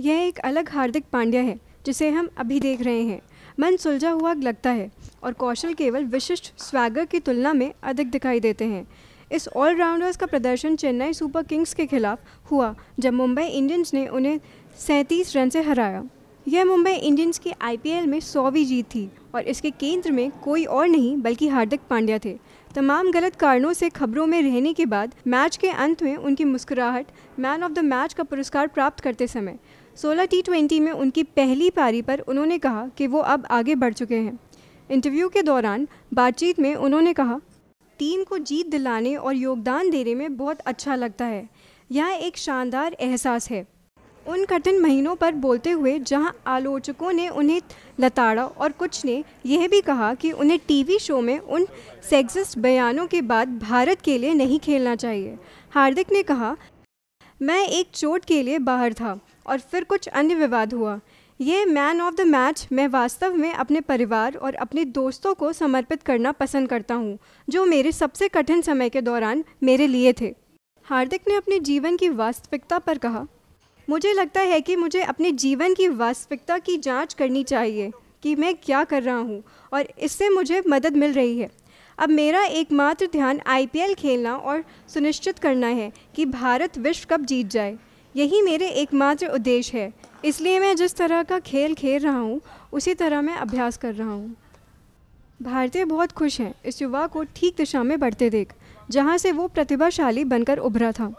यह एक अलग हार्दिक पांड्या है जिसे हम अभी देख रहे हैं मन सुलझा हुआ लगता है और कौशल केवल विशिष्ट स्वैगर की तुलना में अधिक दिखाई देते हैं इस ऑलराउंडर्स का प्रदर्शन चेन्नई सुपर किंग्स के खिलाफ हुआ जब मुंबई इंडियंस ने उन्हें सैंतीस रन से हराया यह मुंबई इंडियंस की आईपीएल में सौवीं जीत थी और इसके केंद्र में कोई और नहीं बल्कि हार्दिक पांड्या थे तमाम गलत कारणों से खबरों में रहने के बाद मैच के अंत में उनकी मुस्कुराहट मैन ऑफ द मैच का पुरस्कार प्राप्त करते समय सोलह टी ट्वेंटी में उनकी पहली पारी पर उन्होंने कहा कि वो अब आगे बढ़ चुके हैं इंटरव्यू के दौरान बातचीत में उन्होंने कहा टीम को जीत दिलाने और योगदान देने में बहुत अच्छा लगता है यह एक शानदार एहसास है उन कठिन महीनों पर बोलते हुए जहां आलोचकों ने उन्हें लताड़ा और कुछ ने यह भी कहा कि उन्हें टीवी शो में उन सेक्सिस्ट बयानों के बाद भारत के लिए नहीं खेलना चाहिए हार्दिक ने कहा मैं एक चोट के लिए बाहर था और फिर कुछ अन्य विवाद हुआ ये मैन ऑफ द मैच मैं वास्तव में अपने परिवार और अपने दोस्तों को समर्पित करना पसंद करता हूँ जो मेरे सबसे कठिन समय के दौरान मेरे लिए थे हार्दिक ने अपने जीवन की वास्तविकता पर कहा मुझे लगता है कि मुझे अपने जीवन की वास्तविकता की जांच करनी चाहिए कि मैं क्या कर रहा हूँ और इससे मुझे मदद मिल रही है अब मेरा एकमात्र ध्यान आईपीएल खेलना और सुनिश्चित करना है कि भारत विश्व कप जीत जाए यही मेरे एकमात्र उद्देश्य है इसलिए मैं जिस तरह का खेल खेल रहा हूँ उसी तरह मैं अभ्यास कर रहा हूँ भारतीय बहुत खुश हैं इस युवा को ठीक दिशा में बढ़ते देख जहाँ से वो प्रतिभाशाली बनकर उभरा था